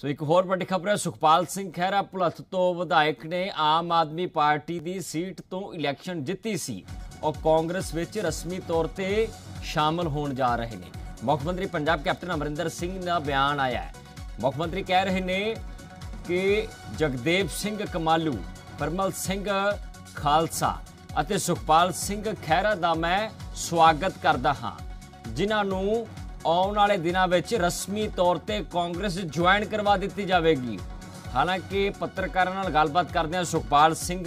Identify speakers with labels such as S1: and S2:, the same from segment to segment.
S1: ਸੋ ਇੱਕ ਹੋਰ ਵੱਡੀ ਖਬਰ ਹੈ ਸੁਖਪਾਲ ਸਿੰਘ ਖਹਿਰਾ ਪੁਲੱਥ ਤੋਂ ਵਿਧਾਇਕ ਨੇ ਆਮ ਆਦਮੀ ਪਾਰਟੀ ਦੀ ਸੀਟ ਤੋਂ ਇਲੈਕਸ਼ਨ ਜਿੱਤੀ ਸੀ ਔਰ ਕਾਂਗਰਸ ਵਿੱਚ ਰਸਮੀ ਤੌਰ ਤੇ ਸ਼ਾਮਲ ਹੋਣ ਜਾ ਰਹੇ ਨੇ ਮੁੱਖ ਮੰਤਰੀ ਪੰਜਾਬ ਕੈਪਟਨ ਅਮਰਿੰਦਰ ਸਿੰਘ ਦਾ ਬਿਆਨ ਆਇਆ ਹੈ ਮੁੱਖ ਮੰਤਰੀ ਕਹਿ ਰਹੇ ਨੇ ਕਿ ਜਗਦੇਵ ਸਿੰਘ ਕਮਾਲੂ ਪਰਮਲ ਸਿੰਘ ਖਾਲਸਾ ਅਤੇ ਸੁਖਪਾਲ ਸਿੰਘ ਖਹਿਰਾ ਦਾ ਮੈਂ ਸਵਾਗਤ ਕਰਦਾ ਹਾਂ ਜਿਨ੍ਹਾਂ ਨੂੰ ਆਉਣ ਵਾਲੇ ਦਿਨਾਂ ਵਿੱਚ ਰਸਮੀ ਤੌਰ ਤੇ ਕਾਂਗਰਸ ਜੁਆਇਨ ਕਰਵਾ ਦਿੱਤੀ ਜਾਵੇਗੀ ਹਾਲਾਂਕਿ ਪੱਤਰਕਾਰਾਂ ਨਾਲ ਗੱਲਬਾਤ ਕਰਦਿਆਂ ਸੁਖਪਾਲ ਸਿੰਘ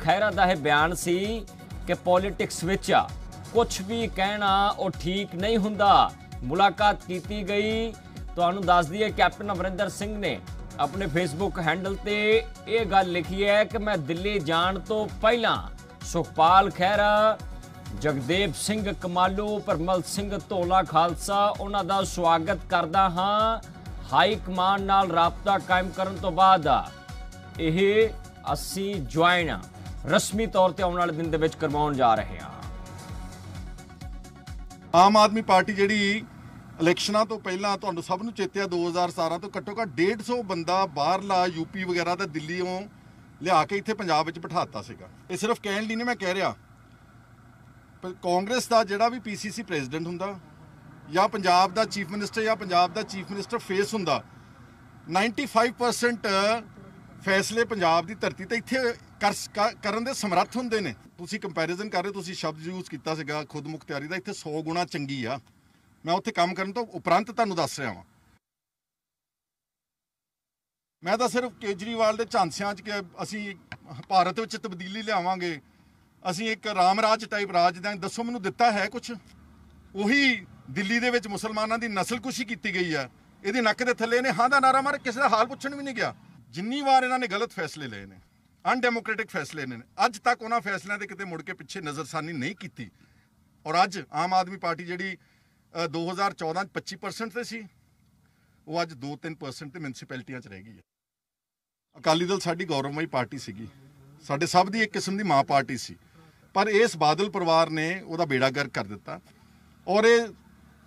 S1: ਖੈਰਾ ਦਾ ਇਹ ਬਿਆਨ ਸੀ ਕਿ ਪੋਲਿਟਿਕਸ ਵਿੱਚ ਕੁਝ ਵੀ ਕਹਿਣਾ ਉਹ ਠੀਕ ਨਹੀਂ ਹੁੰਦਾ ਮੁਲਾਕਾਤ ਕੀਤੀ ਗਈ ਤੁਹਾਨੂੰ ਦੱਸ ਦਈਏ ਕੈਪਟਨ ਅਮਰਿੰਦਰ ਸਿੰਘ ਨੇ ਆਪਣੇ ਫੇਸਬੁੱਕ ਹੈਂਡਲ ਤੇ ਇਹ ਗੱਲ ਲਿਖੀ ਹੈ ਕਿ ਮੈਂ ਦਿੱਲੀ ਜਾਣ ਤੋਂ ਪਹਿਲਾਂ ਸੁਖਪਾਲ ਖਹਿਰਾ ਜਗਦੇਵ ਸਿੰਘ ਕਮਾਲੂ ਪਰਮਲ ਸਿੰਘ ਢੋਲਾ ਖਾਲਸਾ ਉਹਨਾਂ ਦਾ ਸਵਾਗਤ ਕਰਦਾ ਹਾਂ ਹਾਈ ਕਮਾਂਡ ਨਾਲ ਰਾਬਤਾ ਕਾਇਮ ਕਰਨ ਤੋਂ ਬਾਅਦ ਇਹ ਅਸੀਂ
S2: ਜੁਆਇਨ ਰਸਮੀ ਤੌਰ ਤੇ ਆਉਣ ਵਾਲੇ ਦਿਨ ਦੇ ਵਿੱਚ ਕਰਵਾਉਣ ਜਾ ਰਹੇ ਹਾਂ ਆਮ ਆਦਮੀ ਪਾਰਟੀ ਜਿਹੜੀ ਇਲੈਕਸ਼ਨਾਂ ਤੋਂ ਪਹਿਲਾਂ ਤੁਹਾਨੂੰ ਸਭ ਨੂੰ ਚੇਤੇ ਆ 2017 ਤੋਂ ਘੱਟੋ ਘੱਟ 150 ਬੰਦਾ ਬਾਹਰਲਾ ਯੂਪੀ ਵਗੈਰਾ ਦਾ ਦਿੱਲੀੋਂ ਲਿਆ ਕੇ ਇੱਥੇ ਪੰਜਾਬ ਵਿੱਚ ਬਿਠਾਤਾ ਸੀਗਾ ਇਹ ਸਿਰਫ ਕਹਿਣ ਲਈ ਨਹੀਂ ਮੈਂ ਕਹਿ ਰਿਹਾ ਕਾਂਗਰਸ ਦਾ ਜਿਹੜਾ ਵੀ ਪੀਸੀਸੀ ਪ੍ਰੈਜ਼ੀਡੈਂਟ ਹੁੰਦਾ ਜਾਂ ਪੰਜਾਬ ਦਾ ਚੀਫ ਮਿਨਿਸਟਰ ਜਾਂ ਪੰਜਾਬ ਦਾ ਚੀਫ ਮਿਨਿਸਟਰ ਫੇਸ ਹੁੰਦਾ 95% ਫੈਸਲੇ ਪੰਜਾਬ ਦੀ ਧਰਤੀ ਤੇ ਇੱਥੇ ਕਰਨ ਦੇ ਸਮਰੱਥ ਹੁੰਦੇ ਨੇ ਤੁਸੀਂ ਕੰਪੈਰੀਜ਼ਨ ਕਰ ਰਹੇ ਤੁਸੀਂ ਸ਼ਬਦ ਯੂਜ਼ ਕੀਤਾ ਸੀਗਾ ਖੁਦ ਮੁਖਤਿਆਰੀ ਦਾ ਇੱਥੇ 100 ਗੁਣਾ ਚੰਗੀ ਆ ਮੈਂ ਉੱਥੇ ਕੰਮ ਕਰਨ ਤੋਂ ਉਪਰੰਤ ਤੁਹਾਨੂੰ ਦੱਸ ਰਿਹਾ ਹਾਂ ਮੈਂ ਤਾਂ ਸਿਰਫ ਕੇਜਰੀਵਾਲ ਦੇ ਝਾਂਸਿਆਂ 'ਚ ਕਿ ਅਸੀਂ ਭਾਰਤ ਵਿੱਚ ਤਬਦੀਲੀ ਲਿਆਵਾਂਗੇ ਅਸੀਂ ਇੱਕ ਰਾਮ ਰਾਜ ਟਾਈਪ ਰਾਜ ਦਾ ਦੱਸੋ ਮੈਨੂੰ ਦਿੱਤਾ ਹੈ ਕੁਝ ਉਹੀ ਦਿੱਲੀ ਦੇ ਵਿੱਚ ਮੁਸਲਮਾਨਾਂ ਦੀ ਨਸਲਕੁਸ਼ੀ ਕੀਤੀ ਗਈ ਹੈ ਇਹਦੇ ਨੱਕ ਦੇ ਥੱਲੇ ਨੇ ਹਾਂ ਦਾ ਨਾਰਾ ਮਾਰ ਕਿਸੇ ਦਾ ਹਾਲ ਪੁੱਛਣ ਵੀ ਨਹੀਂ ਗਿਆ ਜਿੰਨੀ ਵਾਰ ਇਹਨਾਂ ਨੇ ਗਲਤ ਫੈਸਲੇ ਲਏ ਨੇ ਅਨਡੈਮੋਕ੍ਰੈਟਿਕ ਫੈਸਲੇ ਨੇ ਅੱਜ ਤੱਕ ਉਹਨਾਂ ਫੈਸਲਿਆਂ ਦੇ ਕਿਤੇ ਮੁੜ ਕੇ ਪਿੱਛੇ ਨਜ਼ਰਸਾਨੀ ਨਹੀਂ ਕੀਤੀ ਔਰ ਅੱਜ ਆਮ ਆਦਮੀ ਪਾਰਟੀ ਜਿਹੜੀ 2014 ਚ 25% ਤੇ ਸੀ ਉਹ ਅੱਜ 2-3% ਤੇ ਮਿਨਿਸਪੈਲਟੀਆਂ 'ਚ ਰਹਿ ਗਈ ਹੈ ਅਕਾਲੀ ਦਲ ਸਾਡੀ ਗੌਰਵਮਈ ਪਾਰਟੀ ਸੀਗੀ ਸਾਡੇ ਸਭ ਦੀ ਇੱਕ ਕਿਸਮ ਦੀ ਮਾਂ ਪਾਰਟੀ ਸੀ ਪਰ ਇਸ ਬਾਦਲ ਪਰਿਵਾਰ ਨੇ ਉਹਦਾ ਬੇੜਾ ਗਰ ਕਰ ਦਿੱਤਾ ਔਰ ਇਹ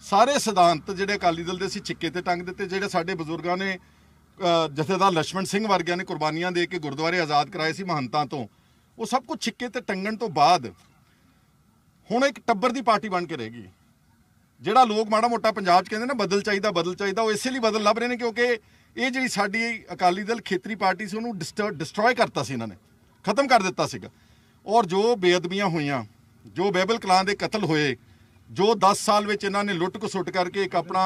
S2: ਸਾਰੇ ਸਿਧਾਂਤ ਜਿਹੜੇ ਅਕਾਲੀ ਦਲ ਦੇ ਸੀ ਚਿੱਕੇ ਤੇ ਟੰਗ ਦਿੱਤੇ ਜਿਹੜੇ ਸਾਡੇ ਬਜ਼ੁਰਗਾਂ ਨੇ ਜਥੇਦਾਰ ਲక్ష్మణ ਸਿੰਘ ਵਰਗਿਆਂ ਨੇ ਕੁਰਬਾਨੀਆਂ ਦੇ ਕੇ ਗੁਰਦੁਆਰੇ ਆਜ਼ਾਦ ਕਰਾਏ ਸੀ ਮਹੰਤਾਂ ਤੋਂ ਉਹ ਸਭ ਕੁਝ ਛਿੱਕੇ ਤੇ ਟੰਗਣ ਤੋਂ ਬਾਅਦ ਹੁਣ ਇੱਕ ਟੱਬਰ ਦੀ ਪਾਰਟੀ ਬਣ ਕੇ ਰਹਿ ਗਈ ਜਿਹੜਾ ਲੋਕ ਮਾੜਾ ਮੋਟਾ ਪੰਜਾਬ 'ਚ ਕਹਿੰਦੇ ਨਾ ਬਦਲ ਚਾਹੀਦਾ ਬਦਲ ਚਾਹੀਦਾ ਉਹ ਇਸੇ ਲਈ ਬਦਲ ਲੱਭ ਰਹੇ ਨੇ ਕਿਉਂਕਿ ਇਹ ਜਿਹੜੀ ਸਾਡੀ ਅਕਾਲੀ ਦਲ ਖੇਤਰੀ ਪਾਰਟੀ ਸੀ ਉਹਨੂੰ ਡਿਸਟਰੋਏ ਕਰਤਾ ਸੀ ਇਹਨਾਂ ਨੇ ਖਤਮ ਕਰ ਦਿੱਤਾ ਸੀਗਾ ਔਰ ਜੋ ਬੇਅਦਬੀਆਂ ਹੋਈਆਂ ਜੋ ਬੈਬਲ ਕਲਾਂ ਦੇ ਕਤਲ ਹੋਏ ਜੋ 10 ਸਾਲ ਵਿੱਚ ਇਹਨਾਂ ਨੇ ਲੁੱਟ ਖਸੁੱਟ ਕਰਕੇ ਇੱਕ ਆਪਣਾ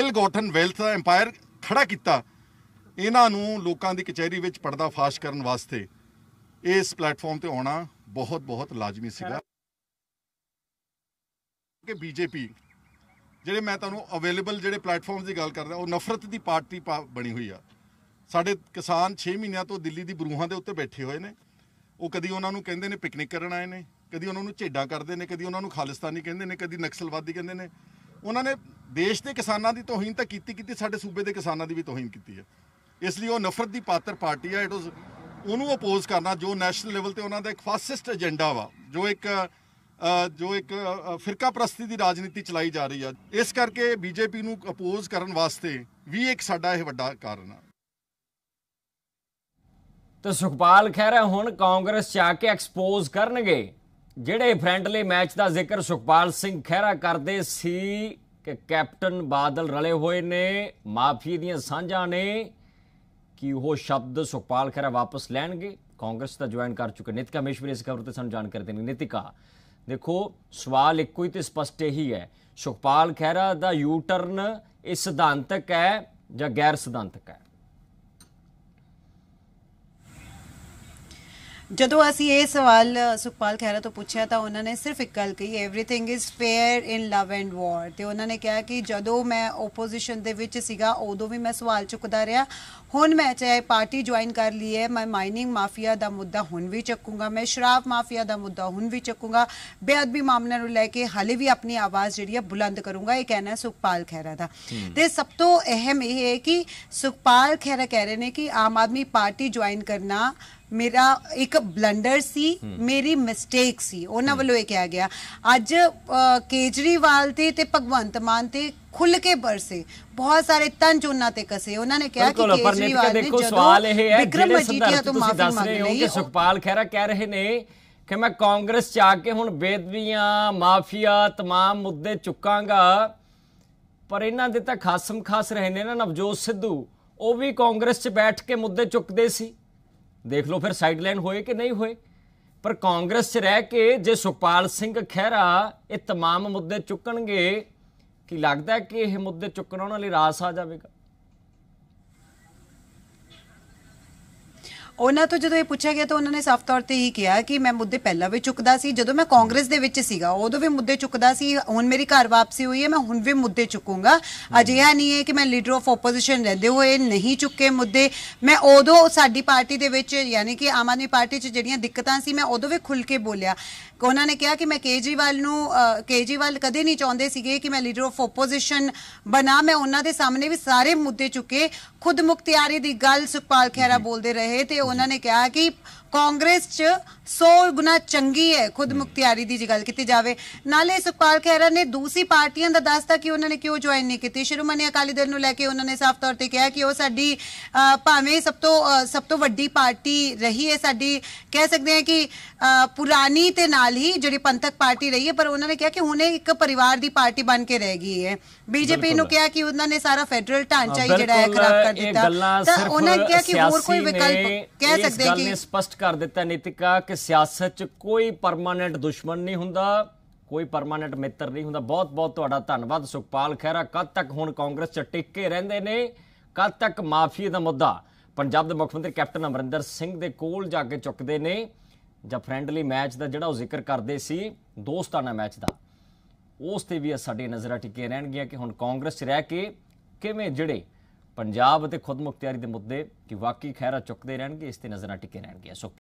S2: ਇਲ ਵੈਲਥ ਦਾ ਐਮਪਾਇਰ ਖੜਾ ਕੀਤਾ ਇਹਨਾਂ ਨੂੰ ਲੋਕਾਂ ਦੀ ਕਚਹਿਰੀ ਵਿੱਚ ਪਰਦਾ ਫਾਸ਼ ਕਰਨ ਵਾਸਤੇ ਇਸ ਪਲੇਟਫਾਰਮ ਤੇ ਆਉਣਾ ਬਹੁਤ ਬਹੁਤ ਲਾਜ਼ਮੀ ਸੀਗਾ ਕਿ ਬੀਜੇਪੀ ਜਿਹੜੇ ਮੈਂ ਤੁਹਾਨੂੰ ਅਵੇਲੇਬਲ ਜਿਹੜੇ ਪਲੇਟਫਾਰਮਸ ਦੀ ਗੱਲ ਕਰਦਾ ਉਹ ਨਫ਼ਰਤ ਦੀ ਪਾਰਟੀ ਬਣੀ ਹੋਈ ਆ ਸਾਡੇ ਕਿਸਾਨ 6 ਮਹੀਨਿਆਂ ਤੋਂ ਦਿੱਲੀ ਦੀ ਬਰੂਹਾਂ ਦੇ ਉੱਤੇ ਬੈਠੇ ਹੋਏ ਨੇ ਉਹ ਕਦੀ ਉਹਨਾਂ ਨੂੰ ਕਹਿੰਦੇ ਨੇ ਪਿਕਨਿਕ ਕਰਨ ਆਏ ਨੇ ਕਦੀ ਉਹਨਾਂ ਨੂੰ ਝੇਡਾ ਕਰਦੇ ਨੇ ਕਦੀ ਉਹਨਾਂ ਨੂੰ ਖਾਲਿਸਤਾਨੀ ਕਹਿੰਦੇ ਨੇ ਕਦੀ ਨਕਸਲਵਾਦੀ ਕਹਿੰਦੇ ਨੇ ਉਹਨਾਂ ਨੇ ਦੇਸ਼ ਦੇ ਕਿਸਾਨਾਂ ਦੀ ਤੋਹੀਨ ਤਾਂ ਕੀਤੀ ਕੀਤੀ ਸਾਡੇ ਸੂਬੇ ਦੇ ਕਿਸਾਨਾਂ ਦੀ ਵੀ ਤੋਹੀਨ ਕੀਤੀ ਹੈ ਇਸ ਲਈ ਉਹ ਨਫ਼ਰਤ ਦੀ ਪਾਤਰ ਪਾਰਟੀ ਹੈ ਇਟ ਵਾਸ ਉਹਨੂੰ ਅਪੋਜ਼ ਕਰਨਾ ਜੋ ਨੈਸ਼ਨਲ ਲੈਵਲ ਤੇ ਉਹਨਾਂ ਦਾ ਇੱਕ ਫਾਸਿਸਟ ਏਜੰਡਾ ਵਾ ਜੋ ਇੱਕ ਜੋ ਇੱਕ ਫਿਰਕਾ ਪ੍ਰਸਤੀ ਦੀ ਰਾਜਨੀਤੀ ਚਲਾਈ ਜਾ ਰਹੀ ਆ ਇਸ ਕਰਕੇ ਬੀਜੇਪੀ ਨੂੰ ਅਪੋਜ਼ ਕਰਨ ਵਾਸਤੇ ਵੀ ਇੱਕ ਸਾਡਾ ਇਹ ਵੱਡਾ ਕਾਰਨ ਆ ਤੇ ਸੁਖਪਾਲ ਖਹਿਰਾ ਹੁਣ ਕਾਂਗਰਸ
S1: 'ਚ ਆ ਕੇ ਐਕਸਪੋਜ਼ ਕਰਨਗੇ ਜਿਹੜੇ ਫ੍ਰੈਂਡਲੀ ਮੈਚ ਦਾ ਜ਼ਿਕਰ ਸੁਖਪਾਲ ਸਿੰਘ ਖਹਿਰਾ ਕਰਦੇ ਸੀ ਕਿ ਕੈਪਟਨ ਬਾਦਲ ਰਲੇ ਹੋਏ ਨੇ ਮਾਫੀ ਦੀਆਂ ਸਾਂਝਾਂ ਨੇ ਕਿ ਉਹ ਸ਼ਬਦ ਸੁਖਪਾਲ ਖਹਿਰਾ ਵਾਪਸ ਲੈਣਗੇ ਕਾਂਗਰਸ ਦਾ ਜੁਆਇਨ ਕਰ ਚੁੱਕੇ ਨਿਤਿਕਾ ਮੇਸ਼ਵਰੀ ਇਸ ਖਬਰ ਤੇ ਸਾਨੂੰ ਜਾਣਕਾਰੀ ਦੇਣੀ ਨਿਤਿਕਾ ਦੇਖੋ ਸਵਾਲ ਇੱਕੋ ਹੀ ਤੇ ਸਪਸ਼ਟ ਹੀ ਹੈ ਸੁਖਪਾਲ ਖਹਿਰਾ ਦਾ ਯੂ ਟਰਨ ਇਹ ਸਿਧਾਂਤਕ ਹੈ ਜਾਂ ਗੈਰ ਸਿਧਾਂਤਕ ਹੈ
S3: ਜਦੋਂ ਅਸੀਂ ਇਹ ਸਵਾਲ ਸੁਖਪਾਲ ਖਹਿਰਾ ਤੋਂ ਪੁੱਛਿਆ ਤਾਂ ਉਹਨਾਂ ਨੇ ਸਿਰਫ ਇੱਕ ਗੱਲ ਕਹੀ everything is fair in love and war ਤੇ ਉਹਨਾਂ ਨੇ ਕਿਹਾ ਕਿ ਜਦੋਂ ਮੈਂ ਆਪੋਜੀਸ਼ਨ ਦੇ ਵਿੱਚ ਸੀਗਾ ਉਦੋਂ ਵੀ ਮੈਂ ਸਵਾਲ ਚੁੱਕਦਾ ਰਿਹਾ ਹੁਣ ਮੈਂ ਚਾਹੇ ਪਾਰਟੀ ਜੁਆਇਨ ਕਰ ਲਈ ਹੈ ਮੈਂ ਮਾਈਨਿੰਗ ਮਾਫੀਆ ਦਾ ਮੁੱਦਾ ਹੁਣ ਵੀ ਚੱਕੂਗਾ ਮੈਂ ਸ਼ਰਾਬ ਮਾਫੀਆ ਦਾ ਮੁੱਦਾ ਹੁਣ ਵੀ ਚੱਕੂਗਾ ਬੇਅਦਬੀ ਮਾਮਲਿਆਂ ਨੂੰ ਲੈ ਕੇ ਹਾਲੇ ਵੀ ਆਪਣੀ ਆਵਾਜ਼ ਜਿਹੜੀ ਹੈ ਬੁਲੰਦ ਕਰੂੰਗਾ ਇਹ ਕਹਿਣਾ ਹੈ ਸੁਖਪਾਲ ਖਹਿਰਾ ਦਾ ਤੇ ਸਭ ਤੋਂ ਅਹਿਮ ਇਹ ਹੈ ਕਿ ਸੁਖਪਾਲ ਖਹਿਰਾ ਕਹਿ ਰਹੇ ਨੇ ਕਿ ਆਮ ਆਦਮੀ ਪਾਰਟੀ ਜੁਆਇਨ ਕਰਨਾ ਮੇਰਾ ਇੱਕ ਬਲੰਡਰ ਸੀ ਮੇਰੀ ਮਿਸਟੇਕ ਸੀ ਉਹਨਾਂ ਵੱਲੋਂ ਇਹ ਕਿਹਾ ਗਿਆ ਅੱਜ ਕੇਜਰੀਵਾਲ ਤੇ ਤੇ ਭਗਵੰਤ ਮਾਨ ਤੇ ਖੁੱਲ ਕੇ ਬਰਸੇ ਬਹੁਤ ਸਾਰੇ ਤੰਜ ਉਹਨਾਂ ਤੇ ਕਸੇ ਉਹਨਾਂ ਨੇ ਕਿਹਾ ਕਿ ਕੇਜਰੀਵਾਲ ਨੇ ਜਦੋਂ ਸਵਾਲ ਇਹ ਹੈ ਵਿਕਰਮ ਮਜੀਠੀਆ ਤੋਂ ਮਾਫੀ ਮੰਗ ਲਈ ਕਿ
S1: ਸੁਖਪਾਲ ਖਹਿਰਾ ਕਹਿ ਰਹੇ ਨੇ ਕਿ ਮੈਂ ਕਾਂਗਰਸ ਚ ਆ ਕੇ ਹੁਣ ਬੇਦਬੀਆਂ ਮਾਫੀਆ तमाम ਮੁੱਦੇ ਚੁੱਕਾਂਗਾ ਪਰ ਇਹਨਾਂ ਦੇ ਤਾਂ ਖਾਸਮ ਖਾਸ ਰਹੇ ਨੇ ਨਾ ਨਵਜੋਤ ਸਿੱਧੂ ਉਹ ਵੀ ਕਾਂਗਰਸ 'ਚ ਬੈਠ ਕੇ ਮੁੱਦੇ ਚੁੱਕਦੇ ਸੀ ਦੇਖ ਲਓ ਫਿਰ ਸਾਈਡਲਾਈਨ ਹੋਏ ਕਿ ਨਹੀਂ ਹੋਏ ਪਰ ਕਾਂਗਰਸ 'ਚ ਰਹਿ ਕੇ ਜੇ ਸੁਖਪਾਲ ਸਿੰਘ ਖਹਿਰਾ ਇਹ तमाम ਮੁੱਦੇ ਚੁੱਕਣਗੇ ਕਿ ਲੱਗਦਾ ਕਿ ਇਹ ਮੁੱਦੇ ਚੁੱਕਣਾ ਉਹਨਾਂ ਲਈ ਰਾਸ ਆ ਜਾਵੇਗਾ
S3: ਉਹਨਾਂ ਤੋਂ ਜਦੋਂ ਇਹ ਪੁੱਛਿਆ ਗਿਆ ਤਾਂ ਉਹਨਾਂ ਨੇ ਸਾਫ਼ ਤੌਰ ਤੇ ਹੀ ਕਿਹਾ ਕਿ ਮੈਂ ਮੁੱਦੇ ਪਹਿਲਾਂ ਵੀ ਚੁੱਕਦਾ ਸੀ ਜਦੋਂ ਮੈਂ ਕਾਂਗਰਸ ਦੇ ਵਿੱਚ ਸੀਗਾ ਉਦੋਂ ਵੀ ਮੁੱਦੇ ਚੁੱਕਦਾ ਸੀ ਹੁਣ ਮੇਰੀ ਘਰ ਵਾਪਸੀ ਹੋਈ ਹੈ ਮੈਂ ਹੁਣ ਵੀ ਮੁੱਦੇ ਚੁੱਕੂੰਗਾ ਅਜਿਹਾ ਨਹੀਂ ਹੈ ਕਿ ਮੈਂ ਲੀਡਰ ਆਫ ਆਪੋਜੀਸ਼ਨ ਰਹਿੰਦੇ ਹੋਏ ਨਹੀਂ ਚੁੱਕੇ ਮੁੱਦੇ ਮੈਂ ਉਦੋਂ ਸਾਡੀ ਪਾਰਟੀ ਦੇ ਵਿੱਚ ਯਾਨੀ ਕਿ ਆਮ ਆਦਮੀ ਪਾਰਟੀ 'ਚ ਜਿਹੜੀਆਂ ਦਿੱਕਤਾਂ ਸੀ ਮੈਂ ਉਦੋਂ ਵੀ ਖੁੱਲ ਕੇ ਬੋਲਿਆ ਉਹਨਾਂ ਨੇ ਕਿਹਾ ਕਿ ਮੈਂ ਕੇਜਰੀਵਾਲ ਨੂੰ ਕੇਜਰੀਵਾਲ ਕਦੇ ਨਹੀਂ ਚਾਹੁੰਦੇ ਸੀਗੇ ਕਿ ਮੈਂ ਲੀਡਰ ਆਫ ਆਪੋਜੀਸ਼ਨ ਬਣਾ ਮੈਂ ਉਹਨਾਂ ਦੇ ਸਾਹਮਣੇ ਵੀ ਸਾਰੇ ਮੁੱਦੇ ਚੁੱਕੇ ਖੁਦ ਮੁਖਤਿਆਰੀ ਦੀ ਗੱਲ ਸੁਖਪਾਲ ਖੈਰਾ ਬੋਲਦੇ ਰਹੇ ਤੇ ਉਹਨਾਂ ਨੇ ਕਿਹਾ ਕਿ ਕਾਂਗਰਸ 'ਚ 100 ਗੁਣਾ ਚੰਗੀ ਹੈ ਖੁਦ ਮੁਖਤਿਆਰੀ ਦੀ ਜੇ ਗੱਲ ਕੀਤੀ ਜਾਵੇ ਨਾਲੇ ਸੁਖਪਾਲ ਖਹਿਰਾ ਨੇ ਦੂਸਰੀ ਪਾਰਟੀਆਂ ਦਾ ਦੱਸਤਾ ਕਿ ਉਹਨਾਂ ਨੇ ਕਿਉਂ ਜੁਆਇਨ ਨਹੀਂ ਕੀਤੀ ਸ਼੍ਰੋਮਣੀ ਅਕਾਲੀ ਦਲ ਨੂੰ ਲੈ ਕੇ ਉਹਨਾਂ ਨੇ ਸਾਫ਼ ਤੌਰ ਤੇ ਕਿਹਾ ਕਿ ਉਹ ਸਾਡੀ ਭਾਵੇਂ ਸਭ ਤੋਂ ਸਭ ਤੋਂ ਵੱਡੀ ਪਾਰਟੀ ਰਹੀ ਹੈ ਸਾਡੀ ਕਹਿ ਸਕਦੇ ਹਾਂ ਕਿ ਪੁਰਾਣੀ ਤੇ ਨਾਲ ਹੀ ਜਿਹੜੀ ਪੰਥਕ ਪਾਰਟੀ ਰਹੀ ਹੈ ਪਰ ਉਹਨਾਂ ਨੇ ਕਿਹਾ ਕਿ ਹੁਣ ਇੱਕ ਪਰਿਵਾਰ ਦੀ ਪਾਰਟੀ ਬਣ ਕੇ ਰਹਿ ਗਈ ਹੈ ਬੀਜੇਪੀ ਨੂੰ ਕਿਹਾ ਕਿ ਉਹਨਾਂ ਨੇ ਸਾਰਾ ਫੈਡਰਲ ਢਾਂਚਾ ਹੀ ਜਿਹੜਾ ਹੈ ਖਰਾਬ ਕਰ ਦਿੱਤਾ ਤਾਂ ਉਹਨਾਂ ਨੇ ਕਿਹਾ ਕਿ ਹੋਰ ਕੋਈ ਵਿਕਲਪ ਕਹਿ ਸਕਦੇ ਕਿ
S1: ਸਪਸ਼ਟ ਕਰ ਦਿੱਤਾ ਨੀਤਿਕਾ ਕਿ ਸਿਆਸਤ 'ਚ ਕੋਈ ਪਰਮਾਨੈਂਟ ਦੁਸ਼ਮਣ ਨਹੀਂ ਹੁੰਦਾ ਕੋਈ ਪਰਮਾਨੈਂਟ ਮਿੱਤਰ ਨਹੀਂ ਹੁੰਦਾ ਬਹੁਤ ਬਹੁਤ ਤੁਹਾਡਾ ਧੰਨਵਾਦ ਸੁਖਪਾਲ ਖਹਿਰਾ ਕਦ ਤੱਕ ਹੁਣ ਕਾਂਗਰਸ 'ਚ ਟਿੱਕੇ ਰਹਿੰਦੇ ਨੇ ਕਦ ਤੱਕ ਮਾਫੀ ਦਾ ਮੁੱਦਾ ਪੰਜਾਬ ਦੇ ਮੁੱਖ ਮੰਤਰੀ ਕੈਪਟਨ ਅਮਰਿੰਦਰ ਸਿੰਘ ਦੇ ਕੋਲ ਜਾ ਕੇ ਚੁੱਕਦੇ ਨੇ ਜਾਂ ਫ੍ਰੈਂਡਲੀ ਮੈਚ ਦਾ ਜਿਹੜਾ ਉਹ ਜ਼ਿਕਰ ਕਰਦੇ ਸੀ ਦੋਸਤਾਨਾ ਮੈਚ ਦਾ ਉਸ ਤੇ ਵੀ ਸਾਡੀ ਨਜ਼ਰਾਂ ਟਿੱਕੇ ਰਹਿਣਗੀਆਂ ਕਿ ਹੁਣ ਕਾਂਗਰਸ 'ਚ ਰਹਿ ਕੇ ਕਿਵੇਂ ਜਿਹੜੇ ਪੰਜਾਬ ਅਤੇ ਖੁਦਮੁਖਤਿਆਰੀ ਦੇ ਮੁੱਦੇ ਕਿ ਵਾਕਈ ਖੈਰਾ ਚੁੱਕਦੇ ਰਹਿਣਗੇ ਇਸ ਤੇ ਨਜ਼ਰਾਂ ਟਿਕੇ ਰਹਿਣਗੀਆਂ ਸੋ